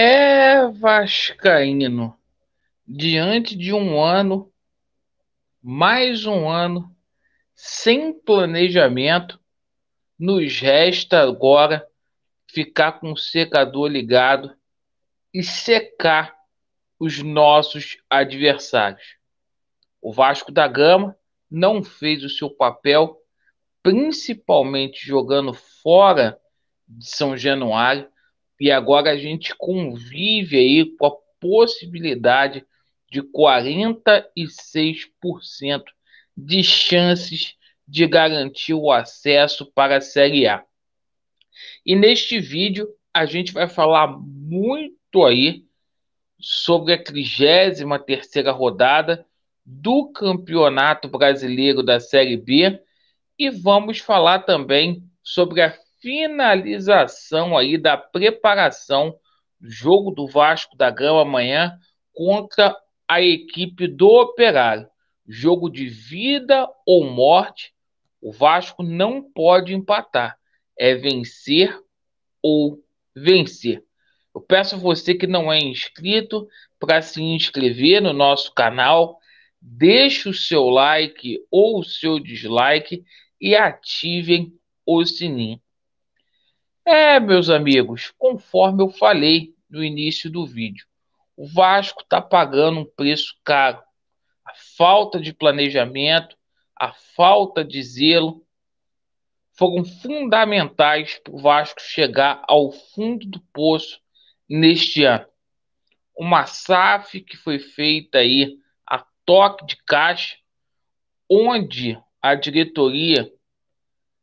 é vascaíno diante de um ano, mais um ano, sem planejamento, nos resta agora ficar com o secador ligado e secar os nossos adversários. O Vasco da Gama não fez o seu papel, principalmente jogando fora de São Januário, e agora a gente convive aí com a possibilidade de 46% de chances de garantir o acesso para a Série A. E neste vídeo a gente vai falar muito aí sobre a 33 terceira rodada do Campeonato Brasileiro da Série B e vamos falar também sobre a finalização aí da preparação do jogo do Vasco da Gama amanhã contra a equipe do Operário. Jogo de vida ou morte, o Vasco não pode empatar. É vencer ou vencer. Eu peço a você que não é inscrito para se inscrever no nosso canal, deixe o seu like ou o seu dislike e ativem o sininho. É, meus amigos, conforme eu falei no início do vídeo, o Vasco está pagando um preço caro. A falta de planejamento, a falta de zelo foram fundamentais para o Vasco chegar ao fundo do poço neste ano. Uma SAF que foi feita aí a toque de caixa, onde a diretoria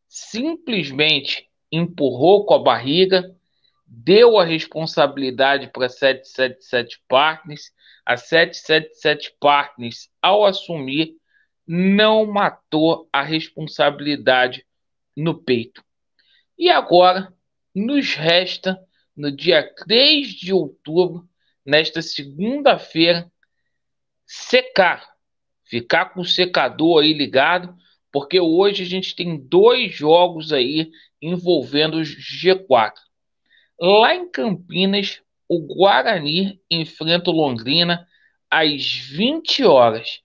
simplesmente empurrou com a barriga, deu a responsabilidade para 777 Partners. A 777 Partners, ao assumir, não matou a responsabilidade no peito. E agora nos resta, no dia 3 de outubro, nesta segunda-feira, secar. Ficar com o secador aí ligado, porque hoje a gente tem dois jogos aí envolvendo os G4. Lá em Campinas, o Guarani enfrenta o Londrina às 20 horas.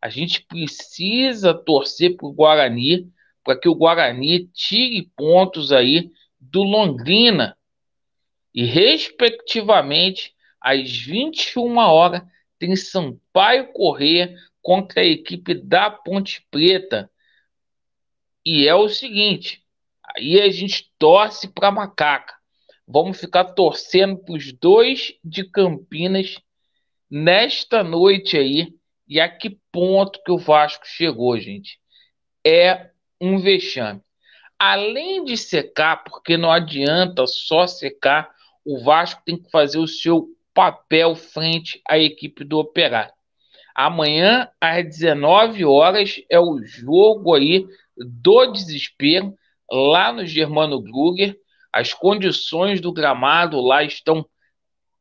A gente precisa torcer para o Guarani, para que o Guarani tire pontos aí do Londrina. E, respectivamente, às 21 horas, tem Sampaio Correia contra a equipe da Ponte Preta. E é o seguinte: Aí a gente torce para macaca. Vamos ficar torcendo para os dois de Campinas nesta noite aí. E a que ponto que o Vasco chegou, gente? É um vexame. Além de secar, porque não adianta só secar, o Vasco tem que fazer o seu papel frente à equipe do Operário. Amanhã, às 19 horas, é o jogo aí do desespero lá no Germano Gruger. As condições do gramado lá estão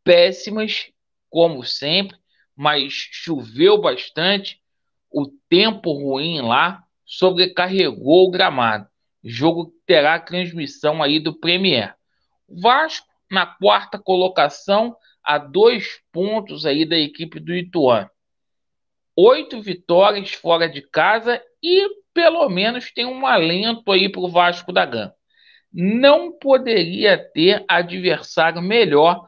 péssimas, como sempre, mas choveu bastante. O tempo ruim lá sobrecarregou o gramado. Jogo que terá transmissão aí do Premier. Vasco na quarta colocação, a dois pontos aí da equipe do Ituano. Oito vitórias fora de casa e pelo menos tem um alento aí para o Vasco da Gama. Não poderia ter adversário melhor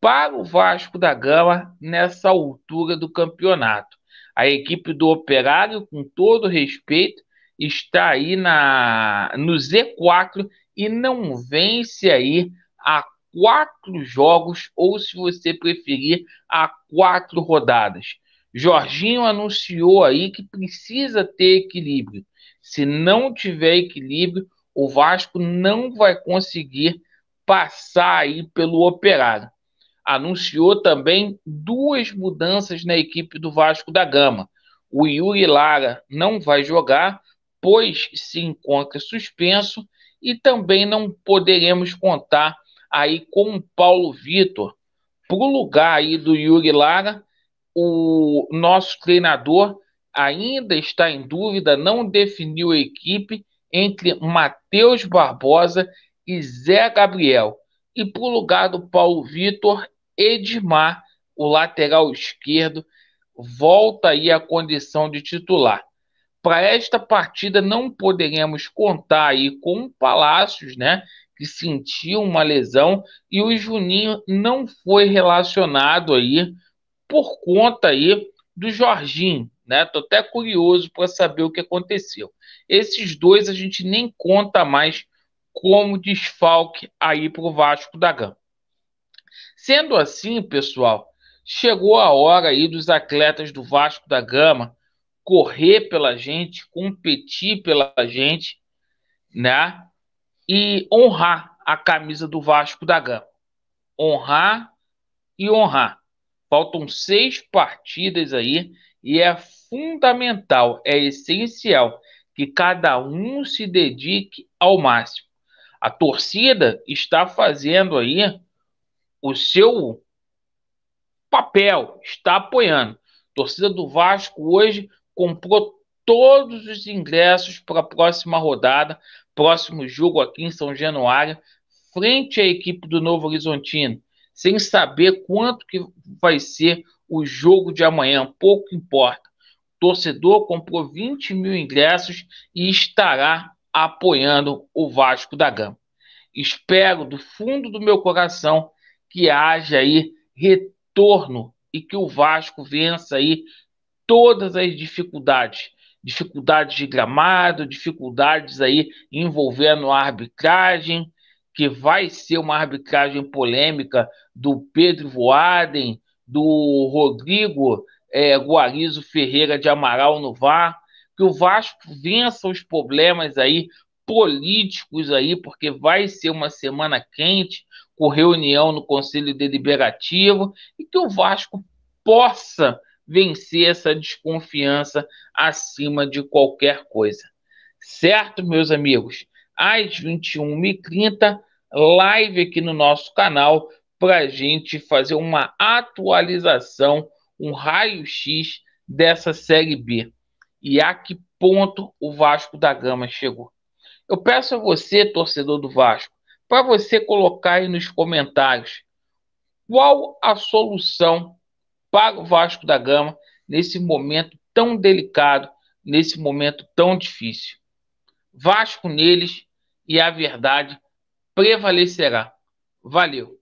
para o Vasco da Gama nessa altura do campeonato. A equipe do Operário, com todo respeito, está aí na, no Z4 e não vence aí a quatro jogos, ou se você preferir, a quatro rodadas. Jorginho anunciou aí que precisa ter equilíbrio. Se não tiver equilíbrio, o Vasco não vai conseguir passar aí pelo Operário. Anunciou também duas mudanças na equipe do Vasco da Gama. O Yuri Lara não vai jogar, pois se encontra é suspenso, e também não poderemos contar aí com o Paulo Vitor. Para o lugar aí do Yuri Lara, o nosso treinador ainda está em dúvida, não definiu a equipe entre Matheus Barbosa e Zé Gabriel. E para o lugar do Paulo Vitor, Edmar, o lateral esquerdo, volta aí à condição de titular. Para esta partida não poderemos contar aí com o Palácios, né, que sentiu uma lesão e o Juninho não foi relacionado aí por conta aí do Jorginho, né? Tô até curioso para saber o que aconteceu. Esses dois a gente nem conta mais como desfalque aí para o Vasco da Gama. Sendo assim, pessoal, chegou a hora aí dos atletas do Vasco da Gama correr pela gente, competir pela gente, né? E honrar a camisa do Vasco da Gama. Honrar e honrar. Faltam seis partidas aí e é fundamental, é essencial que cada um se dedique ao máximo. A torcida está fazendo aí o seu papel, está apoiando. A torcida do Vasco hoje comprou todos os ingressos para a próxima rodada, próximo jogo aqui em São Januário, frente à equipe do Novo Horizontino sem saber quanto que vai ser o jogo de amanhã, pouco importa. O torcedor comprou 20 mil ingressos e estará apoiando o Vasco da Gama. Espero do fundo do meu coração que haja aí retorno e que o Vasco vença aí todas as dificuldades, dificuldades de gramado, dificuldades aí envolvendo a arbitragem, que vai ser uma arbitragem polêmica do Pedro Voaden, do Rodrigo é, Guarizo Ferreira de Amaral no VAR, que o Vasco vença os problemas aí políticos aí, porque vai ser uma semana quente, com reunião no Conselho Deliberativo, e que o Vasco possa vencer essa desconfiança acima de qualquer coisa. Certo, meus amigos? às 21h30, live aqui no nosso canal, para a gente fazer uma atualização, um raio-x dessa Série B. E a que ponto o Vasco da Gama chegou? Eu peço a você, torcedor do Vasco, para você colocar aí nos comentários qual a solução para o Vasco da Gama nesse momento tão delicado, nesse momento tão difícil. Vasco neles e a verdade prevalecerá. Valeu.